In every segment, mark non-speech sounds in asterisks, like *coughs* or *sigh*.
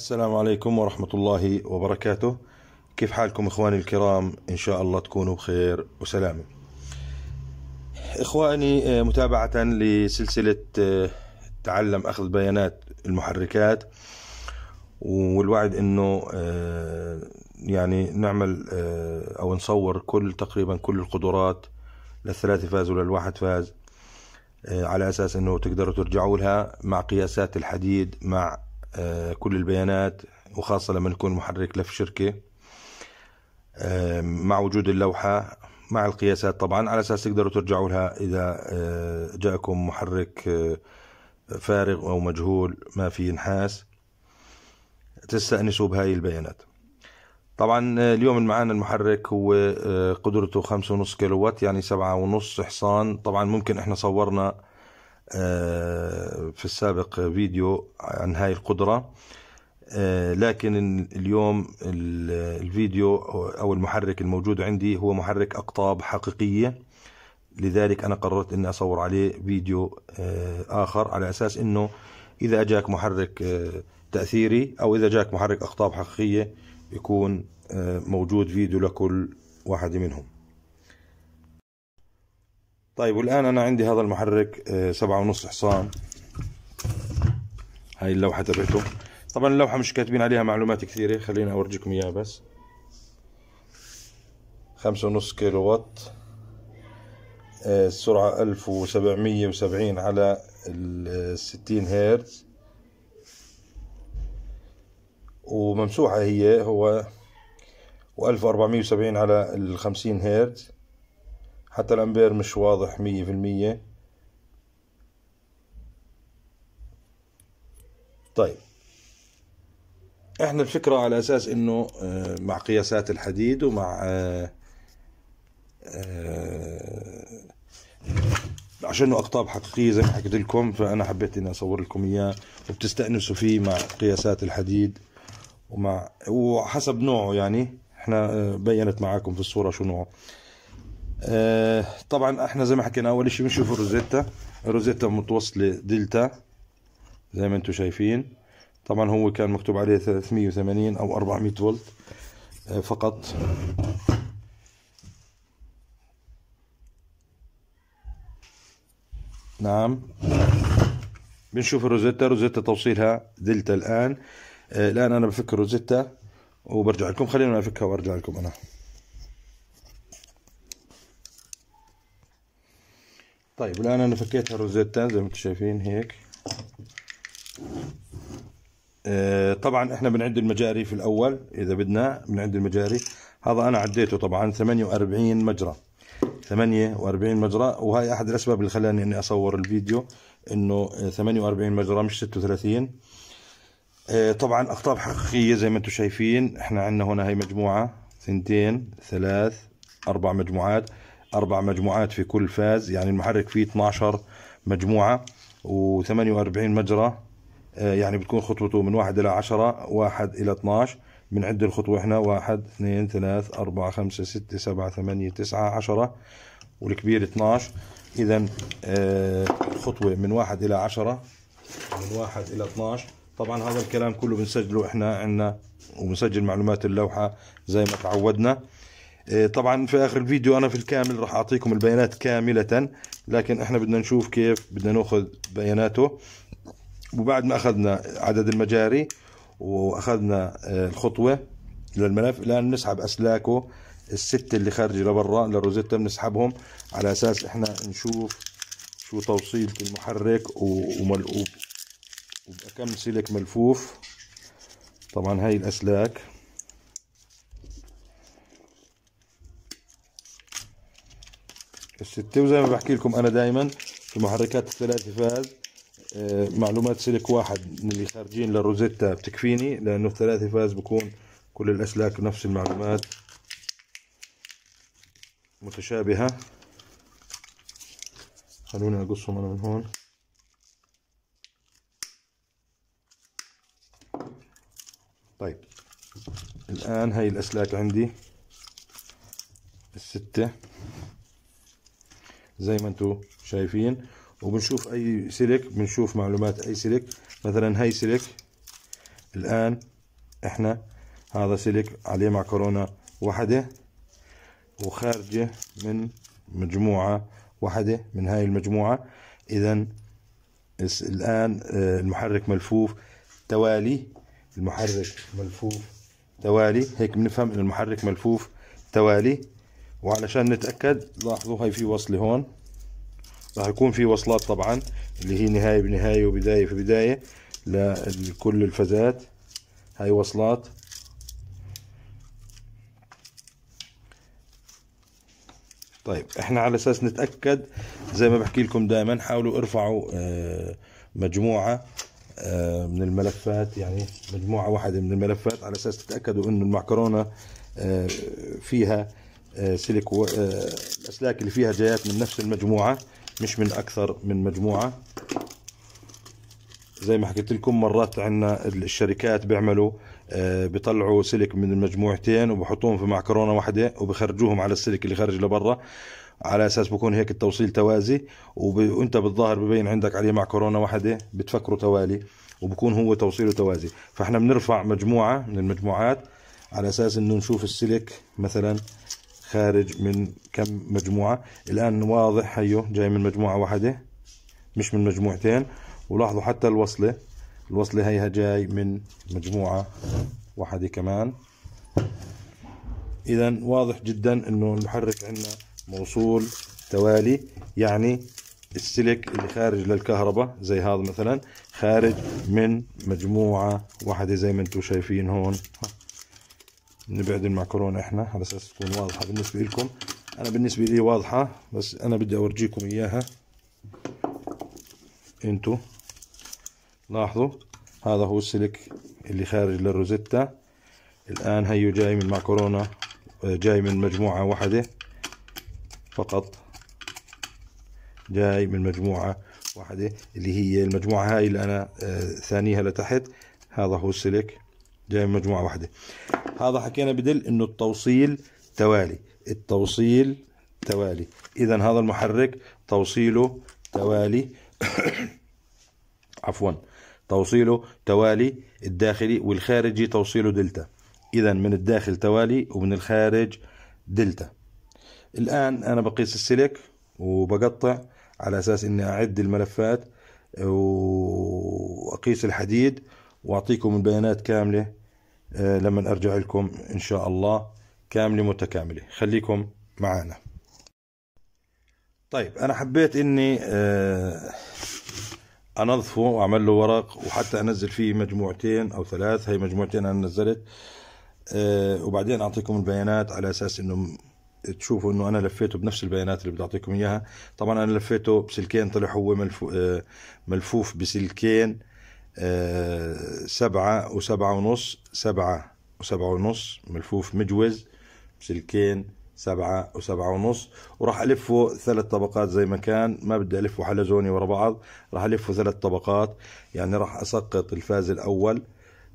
السلام عليكم ورحمة الله وبركاته كيف حالكم إخواني الكرام إن شاء الله تكونوا بخير وسلامة إخواني آه، متابعة لسلسلة آه، تعلم أخذ بيانات المحركات والوعد أنه آه، يعني نعمل أو نصور كل تقريبا كل القدرات للثلاثة فاز وللواحد فاز على أساس أنه تقدروا ترجعوا لها مع قياسات الحديد مع آه، كل البيانات وخاصة لما يكون محرك لف شركة مع وجود اللوحة مع القياسات طبعا على أساس تقدروا ترجعوا لها إذا آه، جاءكم محرك آه، فارغ أو مجهول ما في نحاس تستأنسوا بهاي البيانات طبعا اليوم معانا المحرك هو قدرته خمسة ونص كيلو وات يعني سبعة ونص حصان طبعا ممكن احنا صورنا آه، في السابق فيديو عن هاي القدرة آه، لكن اليوم الفيديو أو المحرك الموجود عندي هو محرك أقطاب حقيقية لذلك أنا قررت أني أصور عليه فيديو آه، آخر على أساس أنه إذا أجاك محرك تأثيري أو إذا جاك محرك أقطاب حقيقية يكون موجود فيديو لكل واحد منهم طيب والآن أنا عندي هذا المحرك آه، سبعة ونص حصان هاي اللوحة تبعته طبعا اللوحة مش كاتبين عليها معلومات كثيرة خليني أورجيكم إياها بس خمسة ونص كيلو وات آه، السرعة ألف وسبعمية وسبعين على الستين هيرتز وممسوحة هي هو وألف وأربعمية وسبعين على الخمسين هيرتز حتى الامبير مش واضح مية في المية طيب احنا الفكرة على اساس انه آه، مع قياسات الحديد ومع آه، آه، عشان انه اقطاب حقيقية زي ما حكيت لكم فانا حبيت اني اصور لكم اياه وبتستأنسوا فيه مع قياسات الحديد ومع وحسب نوعه يعني احنا بينت معاكم في الصورة شو نوعه آه، طبعا احنا زي ما حكينا اول شيء بنشوف الروزيتا الروزيتا متوصله دلتا زي ما انتم شايفين طبعا هو كان مكتوب عليه 380 او 400 فولت آه، فقط نعم بنشوف الروزيتا روزيتا توصيلها دلتا الان آه، الان انا بفك الروزيتا وبرجع لكم خلينا افكها وارجع لكم انا طيب الان أنا فكيت الروزيتا زي ما انتم شايفين هيك آه، طبعا احنا بنعد المجاري في الأول إذا بدنا بنعد المجاري هذا أنا عديته طبعا 48 مجرى 48 مجرى وهي أحد الأسباب اللي خلاني إني أصور الفيديو إنه 48 آه، مجرى مش 36 آه، طبعا أقطاب حقيقية زي ما انتم شايفين احنا عندنا هنا هي مجموعة ثنتين ثلاث أربع مجموعات أربع مجموعات في كل فاز يعني المحرك فيه 12 مجموعة و48 مجرى آه، يعني بتكون خطوته من 1 إلى 10 1 إلى 12 بنعد الخطوة احنا 1 2 3 4 5 6 7 8 9 10 والكبير 12 إذا آه، خطوة من 1 إلى 10 من 1 إلى 12 طبعا هذا الكلام كله بنسجله احنا عندنا وبنسجل معلومات اللوحة زي ما تعودنا إيه، طبعا في اخر الفيديو انا في الكامل راح اعطيكم البيانات كامله لكن احنا بدنا نشوف كيف بدنا ناخذ بياناته وبعد ما اخذنا عدد المجاري واخذنا إيه، الخطوه للملف الان بنسحب اسلاكه الستة اللي خارجة لبرا للروزيتا بنسحبهم على اساس احنا نشوف شو توصيلة المحرك وملقوب وبكم سلك ملفوف طبعا هاي الاسلاك الستة وزي ما بحكي لكم أنا دائما في محركات الثلاثة فاز آه، معلومات سلك واحد من اللي خارجين للروزيتا بتكفيني لأنه الثلاثة فاز بكون كل الأسلاك نفس المعلومات متشابهة خلوني أقصهم أنا من هون طيب الآن هاي الأسلاك عندي الستة زي ما انتم شايفين وبنشوف اي سلك بنشوف معلومات اي سلك مثلا هاي سلك الان احنا هذا سلك عليه معكرونه وحده وخارجه من مجموعه وحده من هاي المجموعه اذا الان آه، المحرك ملفوف توالي المحرك ملفوف توالي هيك بنفهم ان المحرك ملفوف توالي وعلشان نتأكد لاحظوا هاي في وصلة هون راح يكون في وصلات طبعا اللي هي نهاية بنهاية وبداية في بداية لكل الفازات هاي وصلات طيب احنا على اساس نتاكد زي ما بحكي لكم دائما حاولوا ارفعوا آه، مجموعه آه، من الملفات يعني مجموعه واحده من الملفات على اساس تتاكدوا انه المعكرونه آه، فيها آه، سيليك آه، الاسلاك اللي فيها جايات من نفس المجموعه مش من اكثر من مجموعه زي ما حكيت لكم مرات عندنا الشركات بيعملوا آه، بيطلعوا سلك من المجموعتين وبحطوهم في معكرونه واحده وبخرجوهم على السلك اللي خارج لبرا على اساس بكون هيك التوصيل توازي وانت بالظاهر ببين عندك عليه معكرونه واحده بتفكره توالي وبكون هو توصيله توازي فاحنا بنرفع مجموعه من المجموعات على اساس انه نشوف السلك مثلا خارج من كم مجموعة الآن واضح هيو جاي من مجموعة واحدة مش من مجموعتين ولاحظوا حتى الوصلة الوصلة هيها جاي من مجموعة واحدة كمان إذا واضح جدا إنه المحرك عندنا موصول توالي يعني السلك اللي خارج للكهرباء زي هذا مثلا خارج من مجموعة واحدة زي ما انتم شايفين هون نبعد المعكرونه احنا على اساس تكون واضحه بالنسبه لكم انا بالنسبه لي واضحه بس انا بدي اورجيكم اياها انتو لاحظوا هذا هو السلك اللي خارج للروزيتا الان هيو جاي من معكرونه جاي من مجموعه واحده فقط جاي من مجموعه واحده اللي هي المجموعه هاي اللي انا آه، ثانيها لتحت هذا هو السلك جاي من مجموعة واحدة هذا حكينا بدل انه التوصيل توالي التوصيل توالي اذا هذا المحرك توصيله توالي *coughs* عفوا توصيله توالي الداخلي والخارجي توصيله دلتا اذا من الداخل توالي ومن الخارج دلتا الان انا بقيس السلك وبقطع على اساس اني اعد الملفات واقيس الحديد واعطيكم البيانات كامله آه، لما أرجع لكم إن شاء الله كاملة متكاملة خليكم معنا طيب أنا حبيت إني آه، أنظفه وأعمل له ورق وحتى أنزل فيه مجموعتين أو ثلاث هي مجموعتين أنا نزلت آه، وبعدين أعطيكم البيانات على أساس إنه تشوفوا انه انا لفيته بنفس البيانات اللي بدي اعطيكم اياها طبعا انا لفيته بسلكين طلع هو ملفوف بسلكين آه، سبعة وسبعة ونص سبعة وسبعة ونص ملفوف مجوز بسلكين سبعة وسبعة ونص وراح ألفه ثلاث طبقات زي ما كان ما بدي ألفه حلزوني ورا بعض راح ألفه ثلاث طبقات يعني راح أسقط الفاز الأول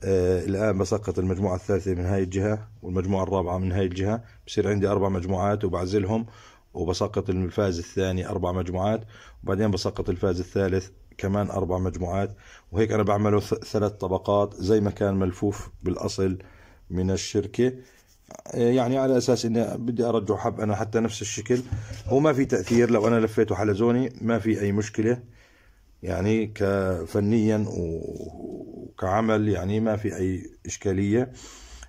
آه الآن بسقط المجموعة الثالثة من هاي الجهة والمجموعة الرابعة من هاي الجهة بصير عندي أربع مجموعات وبعزلهم وبسقط الفاز الثاني أربع مجموعات وبعدين بسقط الفاز الثالث كمان أربع مجموعات وهيك أنا بعمله ثلاث طبقات زي ما كان ملفوف بالأصل من الشركة آه، يعني على اساس اني بدي ارجع حب انا حتى نفس الشكل هو ما في تاثير لو انا لفيته حلزوني ما في اي مشكله يعني كفنيا وكعمل يعني ما في اي اشكاليه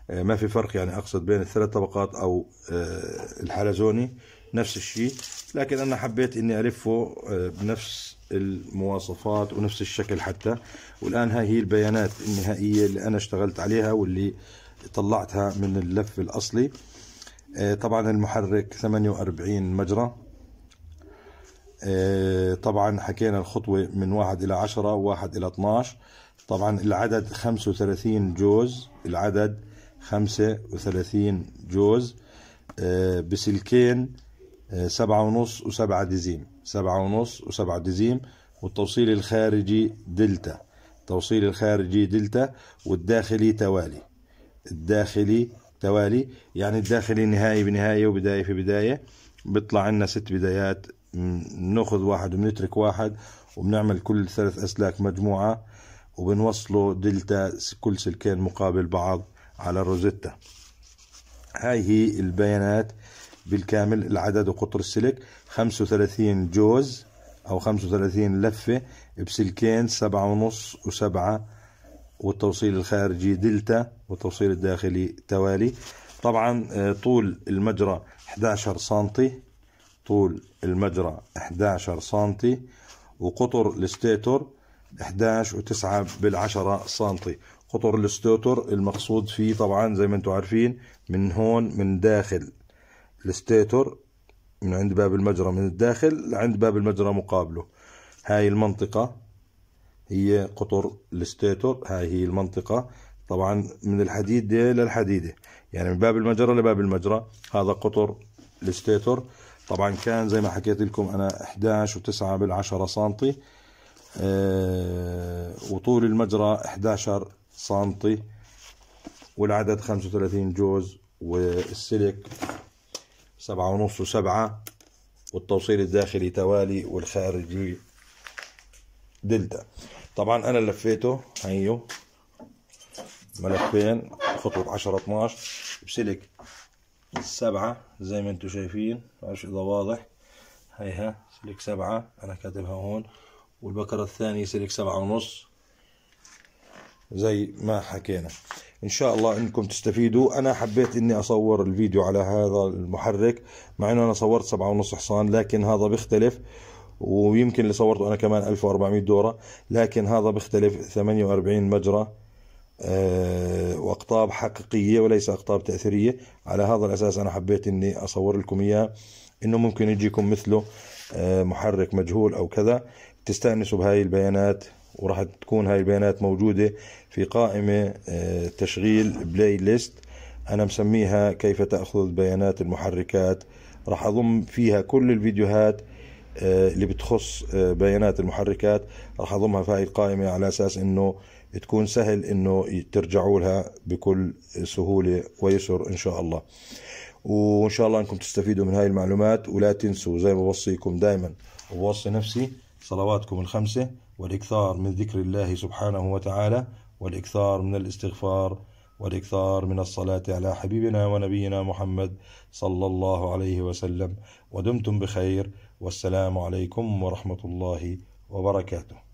آه، ما في فرق يعني اقصد بين الثلاث طبقات او آه، الحلزوني نفس الشيء لكن انا حبيت اني الفه بنفس المواصفات ونفس الشكل حتى والآن هاي هي البيانات النهائية اللي أنا اشتغلت عليها واللي طلعتها من اللف الأصلي آه، طبعا المحرك 48 مجرى آه، طبعا حكينا الخطوة من واحد إلى 10 واحد إلى 12 طبعا العدد 35 جوز العدد 35 جوز آه، بسلكين سبعة ونص وسبعة ديزيم سبعة ونص وسبعة ديزيم والتوصيل الخارجي دلتا التوصيل الخارجي دلتا والداخلي توالي الداخلي توالي يعني الداخلي نهائي بنهاية وبداية في بداية بيطلع عنا ست بدايات بناخذ واحد وبنترك واحد وبنعمل كل ثلاث أسلاك مجموعة وبنوصله دلتا كل سلكين مقابل بعض على الروزيتا هاي هي البيانات بالكامل العدد وقطر السلك 35 جوز أو 35 لفة بسلكين سبعة ونص وسبعة والتوصيل الخارجي دلتا والتوصيل الداخلي توالي طبعا آه، طول المجرى 11 سنتي طول المجرى 11 سنتي وقطر الستيتور 11 و9 بالعشرة سنتي قطر الستوتر المقصود فيه طبعا زي ما انتم عارفين من هون من داخل الستيتور من عند باب المجرى من الداخل لعند باب المجرى مقابله هاي المنطقة هي قطر الستيتور هاي هي المنطقة طبعا من الحديدة للحديدة يعني من باب المجرى لباب المجرى هذا قطر الستيتور طبعا كان زي ما حكيت لكم انا 11 و9 بالعشرة سنتي أه وطول المجرى 11 سنتي والعدد 35 جوز والسلك سبعة ونص وسبعة والتوصيل الداخلي توالي والخارجي دلتا طبعا انا لفيته هيو ملفين خطوة عشرة اتناش بسلك سبعة زي ما انتو شايفين معرفش اذا واضح هيها سلك سبعة انا كاتبها هون والبكرة الثانية سلك سبعة ونص زي ما حكينا ان شاء الله انكم تستفيدوا انا حبيت اني اصور الفيديو على هذا المحرك مع انه انا صورت سبعة ونص حصان لكن هذا بيختلف ويمكن اللي صورته انا كمان 1400 دورة لكن هذا بيختلف 48 مجرى آه، واقطاب حقيقية وليس اقطاب تأثيرية على هذا الاساس انا حبيت اني اصور لكم اياه انه ممكن يجيكم مثله آه، محرك مجهول او كذا تستأنسوا بهاي البيانات وراح تكون هاي البيانات موجودة في قائمة آه، تشغيل بلاي ليست أنا مسميها كيف تأخذ بيانات المحركات راح أضم فيها كل الفيديوهات آه، اللي بتخص آه، بيانات المحركات راح أضمها في هاي القائمة على أساس أنه تكون سهل أنه ترجعوا لها بكل سهولة ويسر إن شاء الله وإن شاء الله أنكم تستفيدوا من هاي المعلومات ولا تنسوا زي ما بوصيكم دائما وبوصي نفسي صلواتكم الخمسة والإكثار من ذكر الله سبحانه وتعالى والإكثار من الاستغفار والإكثار من الصلاة على حبيبنا ونبينا محمد صلى الله عليه وسلم ودمتم بخير والسلام عليكم ورحمة الله وبركاته